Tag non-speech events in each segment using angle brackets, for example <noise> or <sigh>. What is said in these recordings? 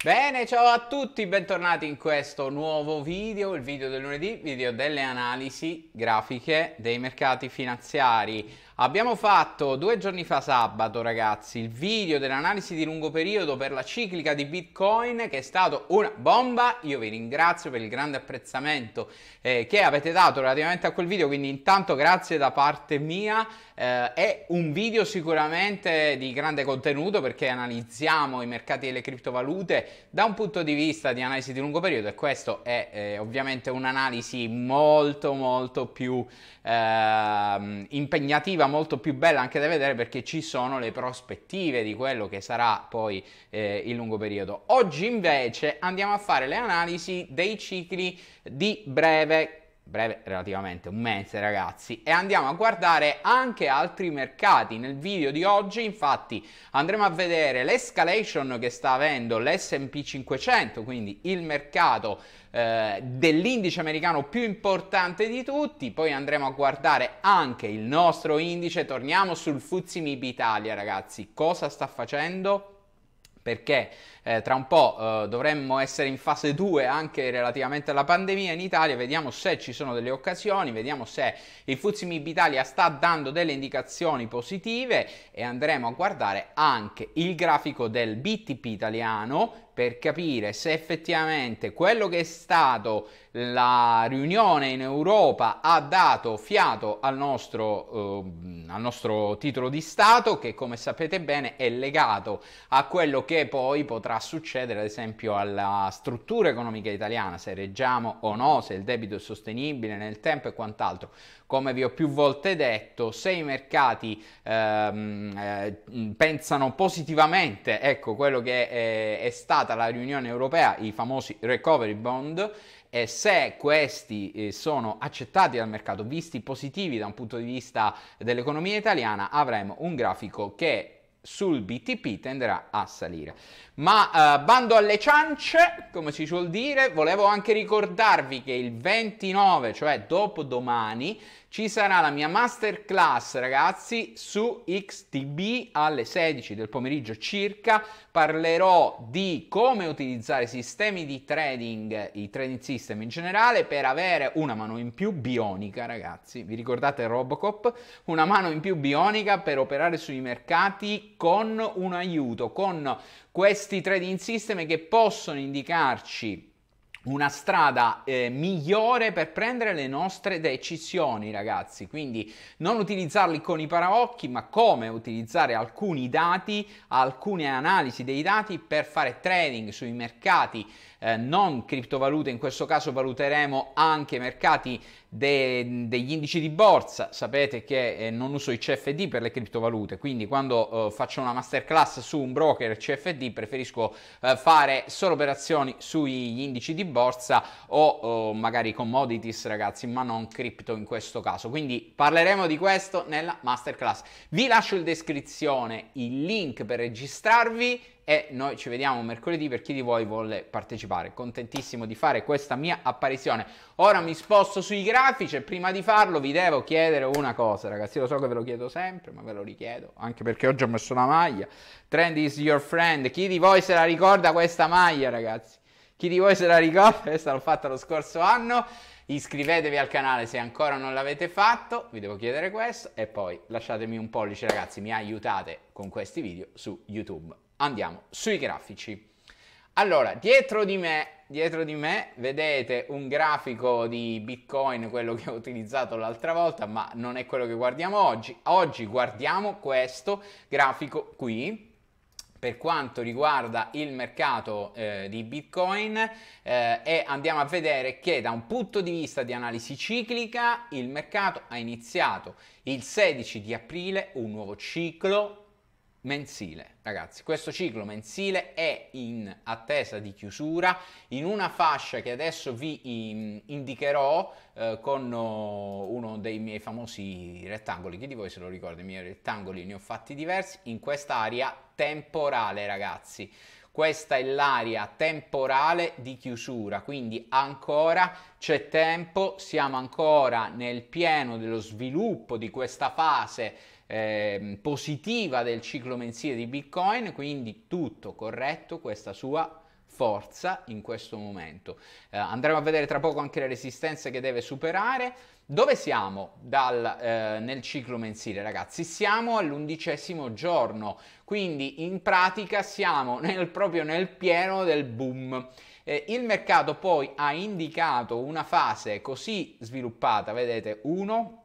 Bene, ciao a tutti, bentornati in questo nuovo video, il video del lunedì, video delle analisi grafiche dei mercati finanziari. Abbiamo fatto due giorni fa sabato ragazzi il video dell'analisi di lungo periodo per la ciclica di Bitcoin che è stato una bomba, io vi ringrazio per il grande apprezzamento eh, che avete dato relativamente a quel video, quindi intanto grazie da parte mia, eh, è un video sicuramente di grande contenuto perché analizziamo i mercati delle criptovalute da un punto di vista di analisi di lungo periodo e questo è eh, ovviamente un'analisi molto molto più ehm, impegnativa molto più bella anche da vedere perché ci sono le prospettive di quello che sarà poi eh, il lungo periodo. Oggi invece andiamo a fare le analisi dei cicli di breve breve relativamente, un mese ragazzi, e andiamo a guardare anche altri mercati. Nel video di oggi infatti andremo a vedere l'escalation che sta avendo l'SP 500, quindi il mercato eh, dell'indice americano più importante di tutti, poi andremo a guardare anche il nostro indice, torniamo sul Fuzzi Mib Italia ragazzi, cosa sta facendo? perché eh, tra un po' eh, dovremmo essere in fase 2 anche relativamente alla pandemia in Italia, vediamo se ci sono delle occasioni, vediamo se il Fuzimib Italia sta dando delle indicazioni positive e andremo a guardare anche il grafico del BTP italiano per capire se effettivamente quello che è stato la riunione in Europa ha dato fiato al nostro, eh, al nostro titolo di Stato che come sapete bene è legato a quello che poi potrà succedere ad esempio alla struttura economica italiana, se reggiamo o no, se il debito è sostenibile nel tempo e quant'altro. Come vi ho più volte detto, se i mercati ehm, eh, pensano positivamente, ecco quello che è, è stato stata la riunione europea, i famosi recovery bond, e se questi eh, sono accettati dal mercato, visti positivi da un punto di vista dell'economia italiana, avremo un grafico che sul BTP tenderà a salire. Ma eh, bando alle ciance, come si suol dire, volevo anche ricordarvi che il 29, cioè dopodomani, ci sarà la mia masterclass ragazzi su XTB alle 16 del pomeriggio circa, parlerò di come utilizzare sistemi di trading, i trading system in generale, per avere una mano in più bionica ragazzi, vi ricordate Robocop? Una mano in più bionica per operare sui mercati con un aiuto, con questi trading system che possono indicarci una strada eh, migliore per prendere le nostre decisioni, ragazzi. Quindi non utilizzarli con i paraocchi, ma come utilizzare alcuni dati, alcune analisi dei dati per fare trading sui mercati eh, non criptovalute, in questo caso valuteremo anche mercati de, degli indici di borsa, sapete che eh, non uso i CFD per le criptovalute, quindi quando eh, faccio una masterclass su un broker CFD preferisco eh, fare solo operazioni sugli indici di borsa o magari commodities ragazzi, ma non cripto in questo caso. Quindi parleremo di questo nella masterclass. Vi lascio in descrizione il link per registrarvi e noi ci vediamo mercoledì per chi di voi vuole partecipare. Contentissimo di fare questa mia apparizione. Ora mi sposto sui grafici e prima di farlo vi devo chiedere una cosa, ragazzi. lo so che ve lo chiedo sempre, ma ve lo richiedo, anche perché oggi ho messo una maglia. Trend is your friend. Chi di voi se la ricorda questa maglia, ragazzi? Chi di voi se la ricorda? Questa l'ho fatta lo scorso anno. Iscrivetevi al canale se ancora non l'avete fatto, vi devo chiedere questo e poi lasciatemi un pollice ragazzi, mi aiutate con questi video su YouTube. Andiamo sui grafici. Allora, dietro di me, dietro di me vedete un grafico di Bitcoin, quello che ho utilizzato l'altra volta, ma non è quello che guardiamo oggi. Oggi guardiamo questo grafico qui, per quanto riguarda il mercato eh, di Bitcoin eh, e andiamo a vedere che da un punto di vista di analisi ciclica il mercato ha iniziato il 16 di aprile un nuovo ciclo mensile. Ragazzi, questo ciclo mensile è in attesa di chiusura in una fascia che adesso vi mm, indicherò eh, con oh, uno dei miei famosi rettangoli. Chi di voi se lo ricorda? I miei rettangoli ne ho fatti diversi in quest'area temporale, ragazzi. Questa è l'area temporale di chiusura, quindi ancora c'è tempo, siamo ancora nel pieno dello sviluppo di questa fase eh, positiva del ciclo mensile di Bitcoin, quindi tutto corretto, questa sua forza in questo momento. Eh, andremo a vedere tra poco anche le resistenze che deve superare. Dove siamo dal, eh, nel ciclo mensile, ragazzi? Siamo all'undicesimo giorno, quindi in pratica siamo <laughs> nel, proprio nel pieno del boom. Eh, il mercato poi ha indicato una fase così sviluppata, vedete, 1,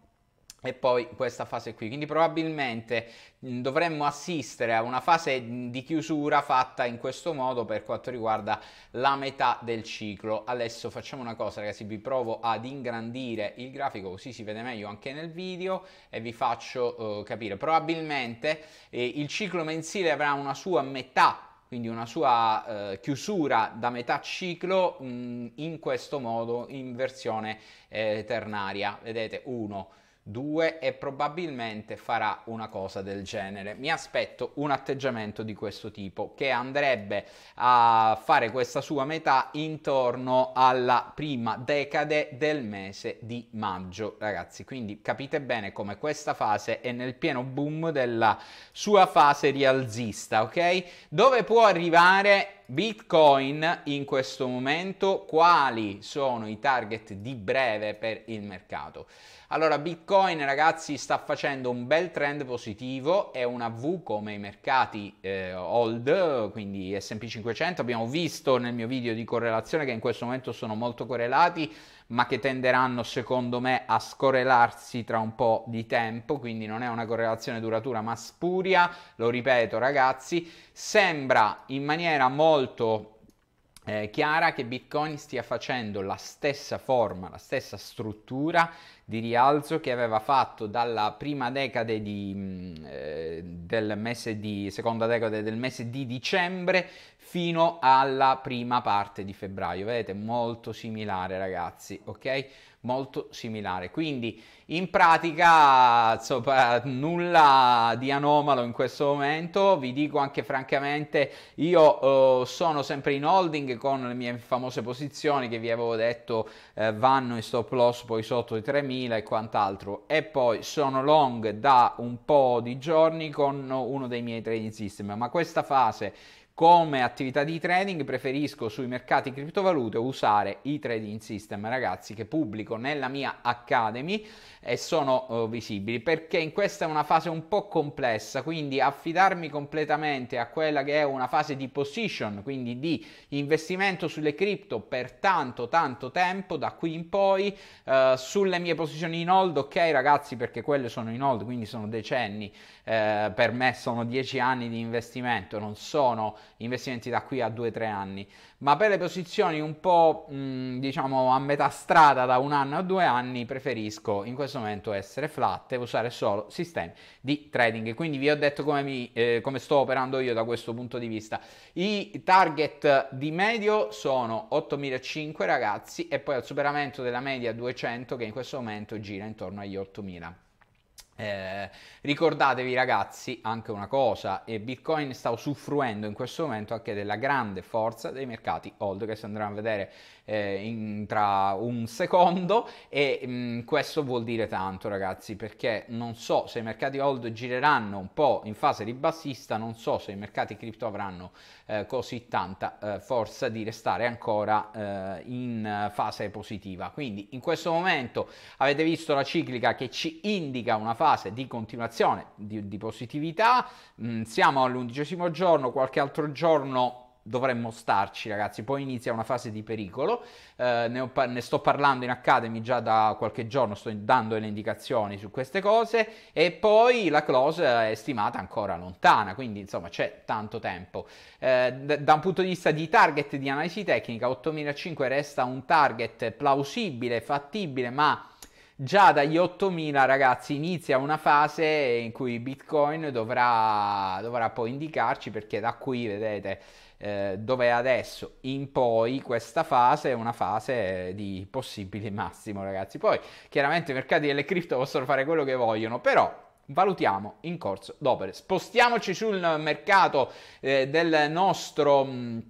e poi questa fase qui. Quindi probabilmente dovremmo assistere a una fase di chiusura fatta in questo modo per quanto riguarda la metà del ciclo. Adesso facciamo una cosa ragazzi, vi provo ad ingrandire il grafico così si vede meglio anche nel video e vi faccio eh, capire. Probabilmente eh, il ciclo mensile avrà una sua metà quindi una sua eh, chiusura da metà ciclo mh, in questo modo in versione eh, ternaria vedete 1 2 e probabilmente farà una cosa del genere. Mi aspetto un atteggiamento di questo tipo che andrebbe a fare questa sua metà intorno alla prima decade del mese di maggio, ragazzi. Quindi capite bene come questa fase è nel pieno boom della sua fase rialzista, ok? Dove può arrivare Bitcoin in questo momento, quali sono i target di breve per il mercato? Allora, Bitcoin ragazzi sta facendo un bel trend positivo, è una V come i mercati eh, old, quindi SP 500, abbiamo visto nel mio video di correlazione che in questo momento sono molto correlati, ma che tenderanno secondo me a scorrelarsi tra un po' di tempo, quindi non è una correlazione duratura ma spuria, lo ripeto ragazzi, sembra in maniera molto eh, chiara che Bitcoin stia facendo la stessa forma, la stessa struttura di rialzo che aveva fatto dalla prima decade di, mm, eh, del mese di seconda decade del mese di dicembre fino alla prima parte di febbraio. Vedete, molto similare, ragazzi, ok? molto similare. Quindi in pratica insomma, nulla di anomalo in questo momento, vi dico anche francamente io eh, sono sempre in holding con le mie famose posizioni che vi avevo detto eh, vanno in stop loss poi sotto i 3000 e quant'altro e poi sono long da un po' di giorni con uno dei miei trading system, ma questa fase come attività di trading preferisco sui mercati criptovalute usare i trading system ragazzi che pubblico nella mia academy e sono uh, visibili perché in questa è una fase un po' complessa quindi affidarmi completamente a quella che è una fase di position quindi di investimento sulle cripto per tanto tanto tempo da qui in poi uh, sulle mie posizioni in hold ok ragazzi perché quelle sono in hold quindi sono decenni uh, per me sono dieci anni di investimento non sono investimenti da qui a 2-3 anni, ma per le posizioni un po' mh, diciamo a metà strada da un anno a due anni preferisco in questo momento essere flat e usare solo sistemi di trading. Quindi vi ho detto come, mi, eh, come sto operando io da questo punto di vista. I target di medio sono 8.500 ragazzi e poi al superamento della media 200 che in questo momento gira intorno agli 8.000. Eh, ricordatevi ragazzi anche una cosa, e Bitcoin sta usufruendo in questo momento anche della grande forza dei mercati old che si andranno a vedere eh, in, tra un secondo e mh, mm, questo vuol dire tanto ragazzi perché non so se i mercati hold gireranno un po' in fase ribassista, non so se i mercati cripto avranno eh, così tanta eh, forza di restare ancora eh, in fase positiva. Quindi in questo momento avete visto la ciclica che ci indica una fase di continuazione di, di positività, mh, mm, siamo all'undicesimo giorno, qualche altro giorno dovremmo starci ragazzi, poi inizia una fase di pericolo, eh, ne, par- ne, sto parlando in Academy già da qualche giorno, sto dando le indicazioni su queste cose e poi la close è stimata ancora lontana, quindi insomma c'è tanto tempo. Eh, d- da un punto di vista di target di analisi tecnica 8005 resta un target plausibile, fattibile, ma già dagli 8000 ragazzi inizia una fase in cui Bitcoin dovrà, dovrà poi indicarci perché da qui vedete eh, dove adesso in poi questa fase è una fase di possibile massimo, ragazzi. Poi chiaramente i mercati delle cripto possono fare quello che vogliono, però valutiamo in corso d'opera. Spostiamoci sul mercato eh, del nostro... Mh,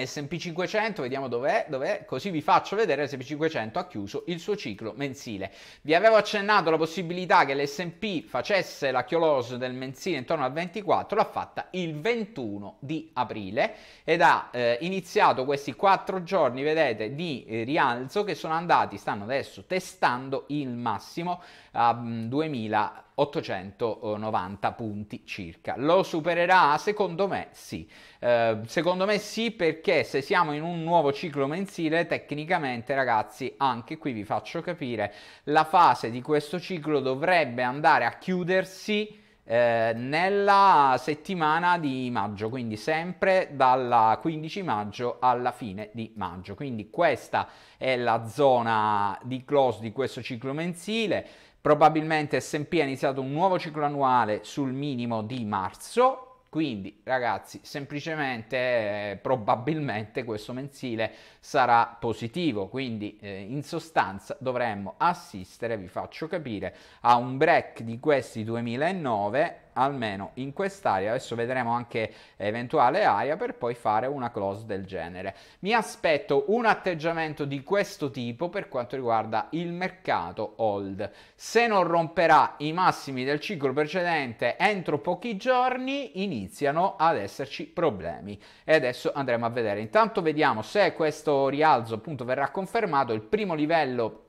SP500, vediamo dov'è, dov'è, così vi faccio vedere S&P 500 ha chiuso il suo ciclo mensile. Vi avevo accennato la possibilità che l'SP facesse la chiolose del mensile intorno al 24, l'ha fatta il 21 di aprile ed ha eh, iniziato questi 4 giorni, vedete, di eh, rialzo che sono andati, stanno adesso testando il massimo a 2000 mm, 890 punti circa. Lo supererà? Secondo me sì. Eh, secondo me sì perché se siamo in un nuovo ciclo mensile, tecnicamente ragazzi, anche qui vi faccio capire, la fase di questo ciclo dovrebbe andare a chiudersi eh, nella settimana di maggio, quindi sempre dal 15 maggio alla fine di maggio. Quindi questa è la zona di close di questo ciclo mensile. Probabilmente S&P ha iniziato un nuovo ciclo annuale sul minimo di marzo, quindi ragazzi, semplicemente, eh, probabilmente questo mensile sarà positivo, quindi eh, in sostanza dovremmo assistere, vi faccio capire, a un break di questi 2009 almeno in quest'area, adesso vedremo anche eventuale aria per poi fare una close del genere. Mi aspetto un atteggiamento di questo tipo per quanto riguarda il mercato hold. Se non romperà i massimi del ciclo precedente entro pochi giorni iniziano ad esserci problemi e adesso andremo a vedere. Intanto vediamo se questo rialzo appunto verrà confermato, il primo livello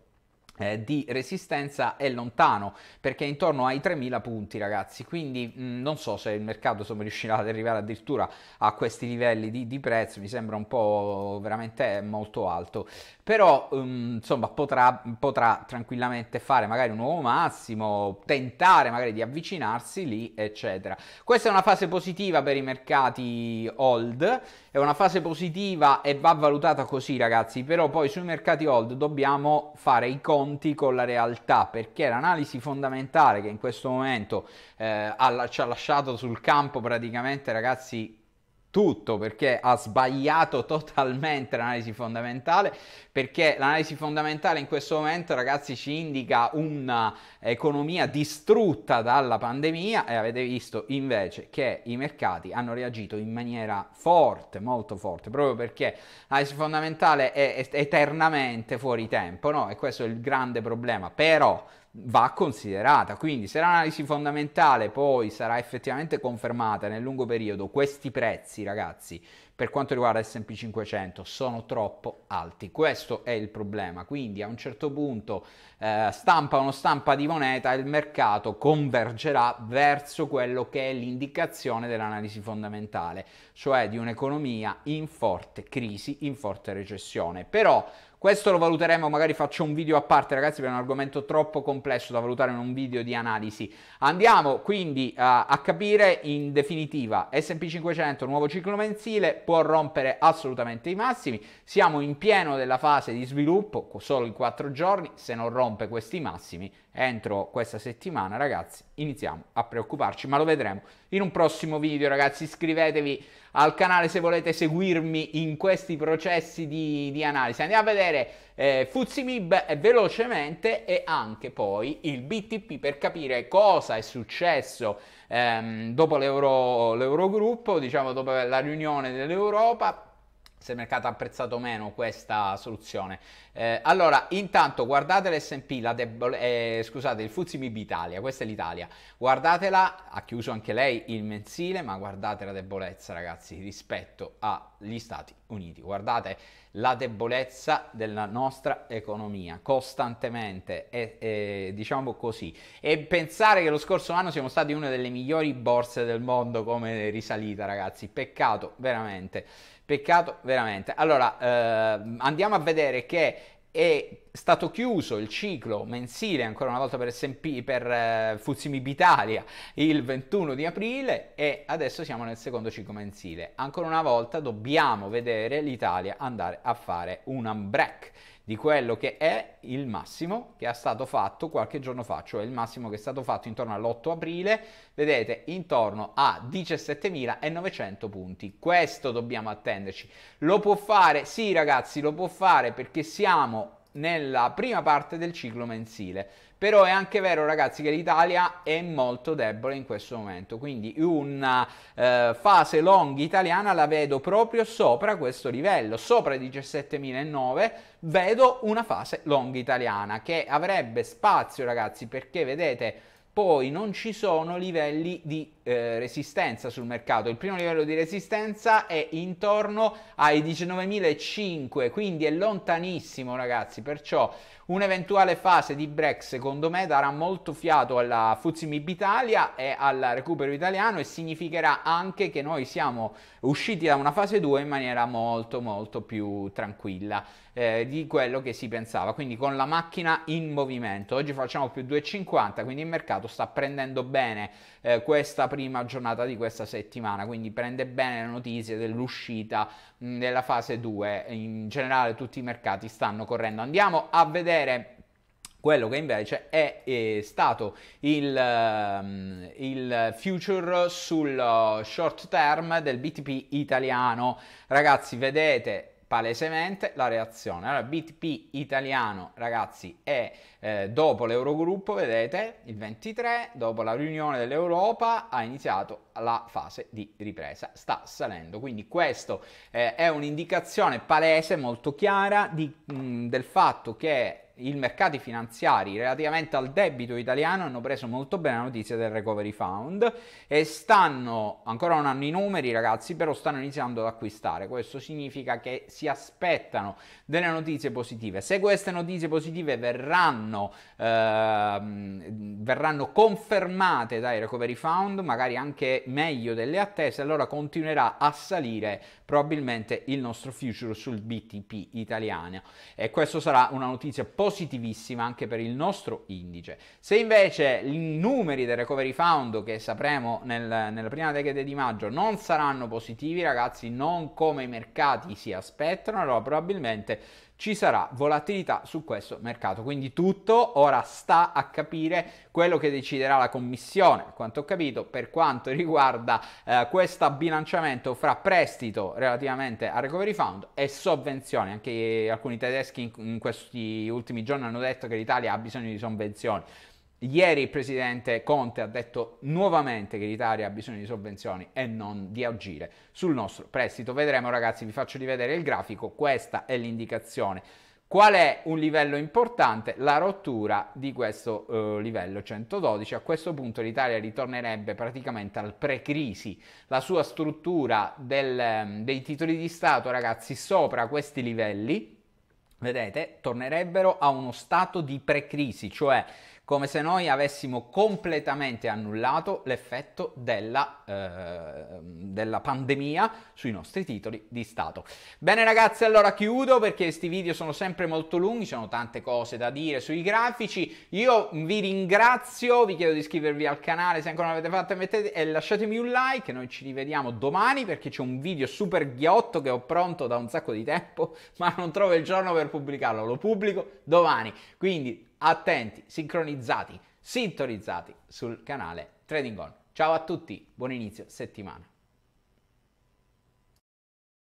eh, di resistenza è lontano perché è intorno ai 3000 punti ragazzi quindi mh, mm, non so se il mercato insomma, riuscirà ad arrivare addirittura a questi livelli di, di prezzo mi sembra un po' veramente molto alto però um, insomma potrà, potrà, tranquillamente fare magari un nuovo massimo, tentare magari di avvicinarsi lì, eccetera. Questa è una fase positiva per i mercati old, è una fase positiva e va valutata così ragazzi, però poi sui mercati old dobbiamo fare i conti con la realtà, perché l'analisi fondamentale che in questo momento eh, ha, ci ha lasciato sul campo praticamente ragazzi tutto perché ha sbagliato totalmente l'analisi fondamentale perché l'analisi fondamentale in questo momento ragazzi ci indica un'economia distrutta dalla pandemia e avete visto invece che i mercati hanno reagito in maniera forte molto forte proprio perché l'analisi fondamentale è eternamente fuori tempo no? e questo è il grande problema però va considerata. Quindi se l'analisi fondamentale poi sarà effettivamente confermata nel lungo periodo, questi prezzi, ragazzi, per quanto riguarda S&P 500 sono troppo alti. Questo è il problema. Quindi a un certo punto eh, stampa uno stampa di moneta il mercato convergerà verso quello che è l'indicazione dell'analisi fondamentale, cioè di un'economia in forte crisi, in forte recessione. Però questo lo valuteremo, magari faccio un video a parte, ragazzi, perché è un argomento troppo complesso da valutare in un video di analisi. Andiamo quindi uh, a capire in definitiva, SP 500, nuovo ciclo mensile, può rompere assolutamente i massimi, siamo in pieno della fase di sviluppo, solo in 4 giorni, se non rompe questi massimi entro questa settimana, ragazzi, iniziamo a preoccuparci, ma lo vedremo in un prossimo video, ragazzi, iscrivetevi al canale se volete seguirmi in questi processi di, di analisi. Andiamo a vedere eh, Fuzimib eh, velocemente e anche poi il BTP per capire cosa è successo ehm, dopo l'euro, l'Eurogruppo, diciamo dopo la riunione dell'Europa, se il mercato ha apprezzato meno questa soluzione. Eh, allora, intanto guardate l'S&P, debole, eh, scusate, il Fuzzi Mib Italia, questa è l'Italia. Guardatela, ha chiuso anche lei il mensile, ma guardate la debolezza, ragazzi, rispetto agli Stati Uniti. Guardate la debolezza della nostra economia costantemente, e, e, diciamo così. E pensare che lo scorso anno siamo stati una delle migliori borse del mondo come risalita, ragazzi, peccato veramente. Peccato veramente. Allora, eh, andiamo a vedere che è stato chiuso il ciclo mensile ancora una volta per S&P per eh, Fuzimib Italia il 21 di aprile e adesso siamo nel secondo ciclo mensile. Ancora una volta dobbiamo vedere l'Italia andare a fare un break di quello che è il massimo che è stato fatto qualche giorno fa, cioè il massimo che è stato fatto intorno all'8 aprile, vedete intorno a 17.900 punti. Questo dobbiamo attenderci. Lo può fare? Sì ragazzi, lo può fare perché siamo nella prima parte del ciclo mensile però è anche vero ragazzi che l'Italia è molto debole in questo momento, quindi una eh, fase long italiana la vedo proprio sopra questo livello, sopra 17.009 vedo una fase long italiana che avrebbe spazio ragazzi perché vedete poi non ci sono livelli di eh, resistenza sul mercato. Il primo livello di resistenza è intorno ai 19.005, quindi è lontanissimo ragazzi, perciò un'eventuale fase di break secondo me darà molto fiato alla Fuzimib Italia e al recupero italiano e significherà anche che noi siamo usciti da una fase 2 in maniera molto molto più tranquilla eh, di quello che si pensava, quindi con la macchina in movimento. Oggi facciamo più 2,50, quindi il mercato sta prendendo bene eh, questa prima giornata di questa settimana, quindi prende bene le notizie dell'uscita della fase 2. In generale tutti i mercati stanno correndo. Andiamo a vedere quello che invece è, è eh, stato il, ehm, il, future sul oh, short term del BTP italiano. Ragazzi, vedete palesemente la reazione. Allora, BTP italiano, ragazzi, è eh, dopo l'Eurogruppo, vedete, il 23, dopo la riunione dell'Europa, ha iniziato la fase di ripresa, sta salendo. Quindi questo eh, è un'indicazione palese, molto chiara, di, mh, del fatto che i mercati finanziari relativamente al debito italiano hanno preso molto bene la notizia del Recovery Fund e stanno, ancora non hanno i numeri ragazzi, però stanno iniziando ad acquistare. Questo significa che si aspettano delle notizie positive. Se queste notizie positive verranno, eh, verranno confermate dai Recovery Fund, magari anche meglio delle attese, allora continuerà a salire probabilmente il nostro future sul BTP italiano e questo sarà una notizia positiva positivissima anche per il nostro indice. Se invece i numeri del recovery fund che sapremo nel, nella prima decade di maggio non saranno positivi, ragazzi, non come i mercati si aspettano, allora probabilmente ci sarà volatilità su questo mercato. Quindi tutto ora sta a capire quello che deciderà la commissione, quanto ho capito, per quanto riguarda eh, questo abbilanciamento fra prestito relativamente al recovery fund e sovvenzioni. Anche alcuni tedeschi in, in questi ultimi giorni hanno detto che l'Italia ha bisogno di sovvenzioni. Ieri il presidente Conte ha detto nuovamente che l'Italia ha bisogno di sovvenzioni e non di agire sul nostro prestito. Vedremo ragazzi, vi faccio rivedere il grafico, questa è l'indicazione. Qual è un livello importante? La rottura di questo eh, livello 112. A questo punto l'Italia ritornerebbe praticamente al pre-crisi. La sua struttura del, ehm, dei titoli di Stato, ragazzi, sopra questi livelli, vedete, tornerebbero a uno stato di pre-crisi, cioè come se noi avessimo completamente annullato l'effetto della, eh, della pandemia sui nostri titoli di Stato. Bene ragazzi, allora chiudo perché questi video sono sempre molto lunghi, ci sono tante cose da dire sui grafici. Io vi ringrazio, vi chiedo di iscrivervi al canale se ancora non l'avete fatto mettete, e lasciatemi un like, noi ci rivediamo domani perché c'è un video super ghiotto che ho pronto da un sacco di tempo, <laughs> ma non trovo il giorno per pubblicarlo, lo pubblico domani. Quindi attenti, sincronizzati, sintonizzati sul canale Trading On. Ciao a tutti, buon inizio settimana.